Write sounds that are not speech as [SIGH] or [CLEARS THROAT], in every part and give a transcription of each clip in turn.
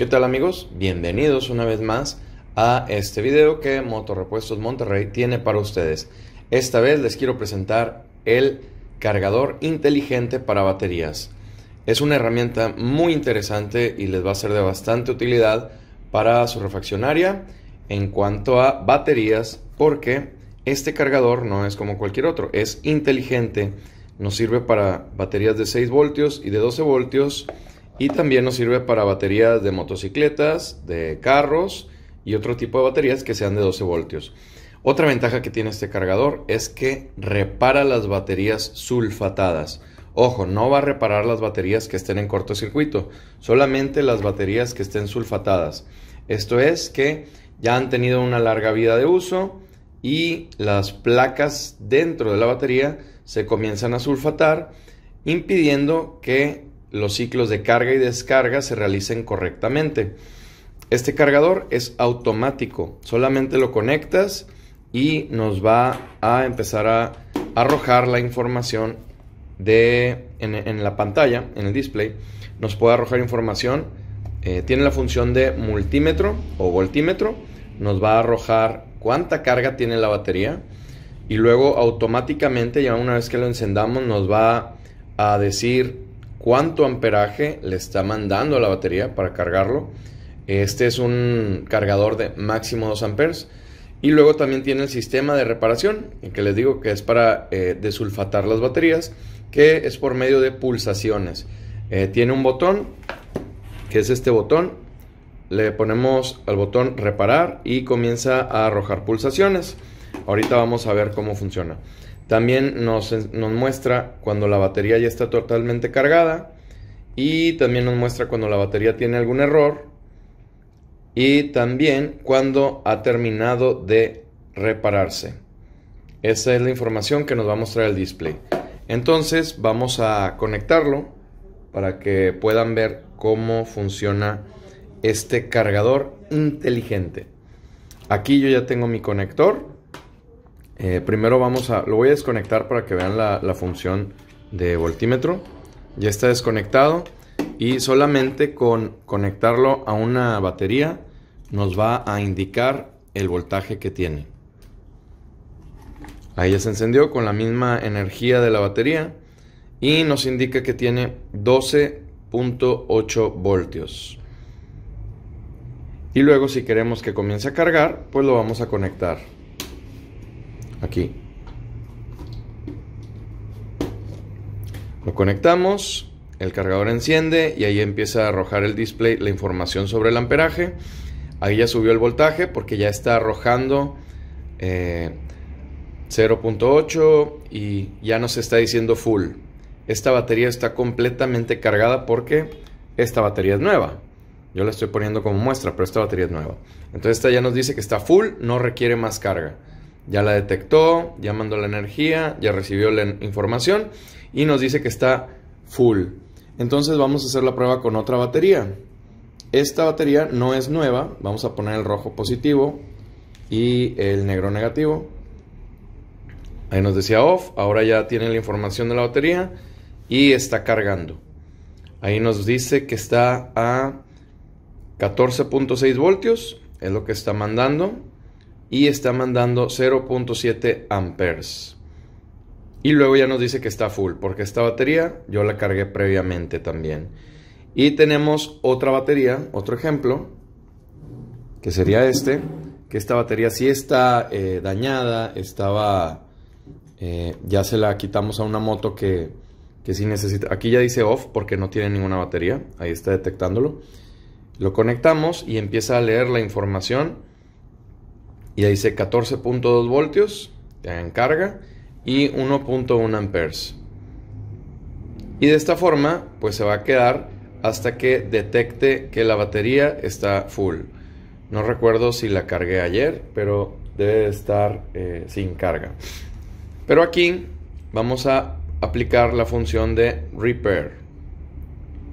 ¿Qué tal amigos? Bienvenidos una vez más a este video que Motorrepuestos Monterrey tiene para ustedes. Esta vez les quiero presentar el cargador inteligente para baterías. Es una herramienta muy interesante y les va a ser de bastante utilidad para su refaccionaria en cuanto a baterías porque este cargador no es como cualquier otro, es inteligente. Nos sirve para baterías de 6 voltios y de 12 voltios y también nos sirve para baterías de motocicletas, de carros y otro tipo de baterías que sean de 12 voltios. Otra ventaja que tiene este cargador es que repara las baterías sulfatadas. Ojo, no va a reparar las baterías que estén en cortocircuito, solamente las baterías que estén sulfatadas. Esto es que ya han tenido una larga vida de uso y las placas dentro de la batería se comienzan a sulfatar, impidiendo que los ciclos de carga y descarga se realicen correctamente. Este cargador es automático, solamente lo conectas y nos va a empezar a arrojar la información de, en, la pantalla, en el display, nos puede arrojar información. Eh, tiene la función de multímetro o voltímetro, nos va a arrojar cuánta carga tiene la batería y luego automáticamente ya una vez que lo encendamos nos va a decir cuánto amperaje le está mandando a la batería para cargarlo. Este es un cargador de máximo 2 amperes. Y luego también tiene el sistema de reparación, que les digo que es para eh, desulfatar las baterías, que es por medio de pulsaciones. Eh, tiene un botón, que es este botón. Le ponemos al botón reparar y comienza a arrojar pulsaciones. Ahorita vamos a ver cómo funciona. También nos, muestra cuando la batería ya está totalmente cargada y también nos muestra cuando la batería tiene algún error y también cuando ha terminado de repararse. Esa es la información que nos va a mostrar el display. Entonces vamos a conectarlo para que puedan ver cómo funciona este cargador inteligente. Aquí yo ya tengo mi conector eh, primero vamos a, lo voy a desconectar para que vean la, la función de voltímetro. Ya está desconectado y solamente con conectarlo a una batería nos va a indicar el voltaje que tiene. Ahí ya se encendió con la misma energía de la batería y nos indica que tiene 12.8 voltios. Y luego si queremos que comience a cargar, pues lo vamos a conectar. Aquí. Lo conectamos, el cargador enciende y ahí empieza a arrojar el display la información sobre el amperaje. Ahí ya subió el voltaje porque ya está arrojando 0.8 eh, y ya nos está diciendo full. Esta batería está completamente cargada porque esta batería es nueva. Yo la estoy poniendo como muestra, pero esta batería es nueva. Entonces esta ya nos dice que está full, no requiere más carga. Ya la detectó, ya mandó la energía, ya recibió la información y nos dice que está full. Entonces vamos a hacer la prueba con otra batería. Esta batería no es nueva, vamos a poner el rojo positivo y el negro negativo. Ahí nos decía off, ahora ya tiene la información de la batería y está cargando. Ahí nos dice que está a 14.6 voltios, es lo que está mandando y está mandando 0.7 amperes. Y luego ya nos dice que está full, porque esta batería yo la cargué previamente también. Y tenemos otra batería, otro ejemplo, que sería este, que esta batería sí está eh, dañada, estaba, eh, ya se la quitamos a una moto que, que sí necesita, aquí ya dice off porque no tiene ninguna batería, ahí está detectándolo. Lo conectamos y empieza a leer la información y ahí dice 14.2 voltios en carga y 1.1 amperes. Y de esta forma, pues se va a quedar hasta que detecte que la batería está full. No recuerdo si la cargué ayer, pero debe estar eh, sin carga. Pero aquí vamos a aplicar la función de repair,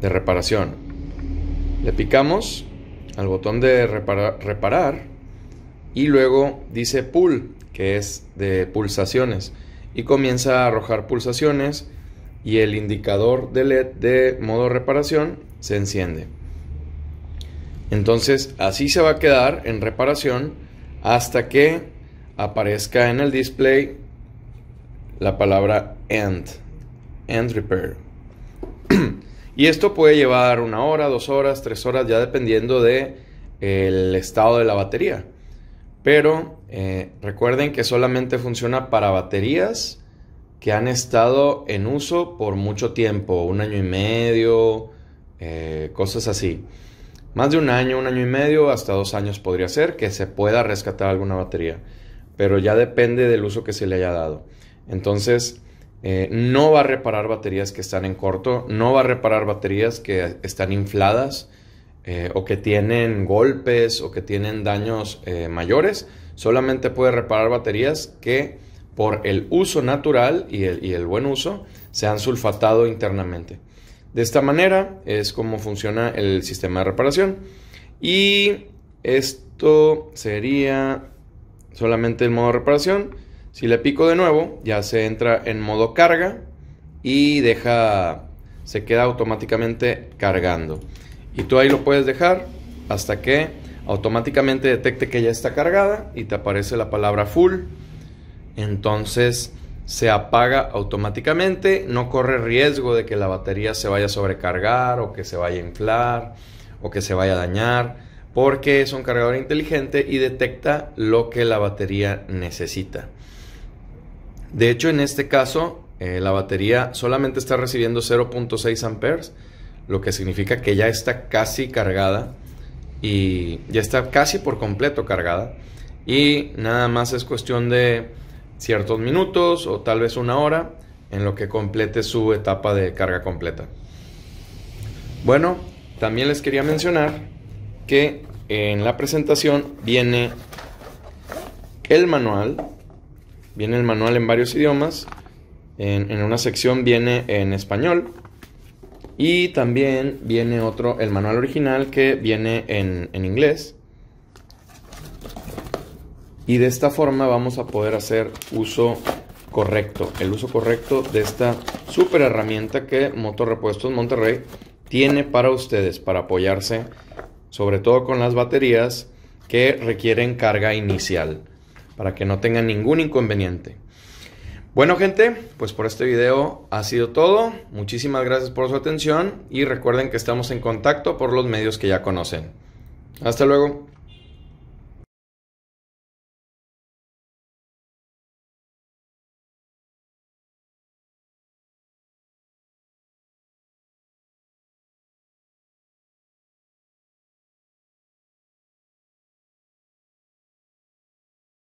de reparación. Le picamos al botón de reparar y luego dice pull, que es de pulsaciones. Y comienza a arrojar pulsaciones y el indicador de LED de modo reparación se enciende. Entonces así se va a quedar en reparación hasta que aparezca en el display la palabra end, end repair. [CLEARS THROAT] y esto puede llevar una hora, dos horas, tres horas, ya dependiendo del eh, estado de la batería. Pero eh, recuerden que solamente funciona para baterías que han estado en uso por mucho tiempo, un año y medio, eh, cosas así. Más de un año, un año y medio, hasta dos años podría ser que se pueda rescatar alguna batería, pero ya depende del uso que se le haya dado. Entonces, eh, no va a reparar baterías que están en corto, no va a reparar baterías que están infladas, eh, o que tienen golpes o que tienen daños eh, mayores, solamente puede reparar baterías que por el uso natural y el, buen uso se han sulfatado internamente. De esta manera es como funciona el sistema de reparación. Y esto sería solamente el modo de reparación. Si le pico de nuevo, ya se entra en modo carga y se queda automáticamente cargando. Y tú ahí lo puedes dejar hasta que automáticamente detecte que ya está cargada y te aparece la palabra full. Entonces se apaga automáticamente, no corre riesgo de que la batería se vaya a sobrecargar o que se vaya a inflar o que se vaya a dañar, porque es un cargador inteligente y detecta lo que la batería necesita. De hecho, en este caso, eh, la batería solamente está recibiendo 0.6 amperes lo que significa que ya está casi cargada y ya está casi por completo cargada y nada más es cuestión de ciertos minutos o tal vez una hora en lo que complete su etapa de carga completa. Bueno, también les quería mencionar que en la presentación viene el manual, viene el manual en varios idiomas, en, una sección viene en español, y también viene otro, el manual original que viene en, inglés. Y de esta forma vamos a poder hacer uso correcto, el uso correcto de esta super herramienta que Repuestos Monterrey tiene para ustedes, para apoyarse, sobre todo con las baterías que requieren carga inicial, para que no tengan ningún inconveniente. Bueno gente, pues por este video ha sido todo. Muchísimas gracias por su atención y recuerden que estamos en contacto por los medios que ya conocen. Hasta luego.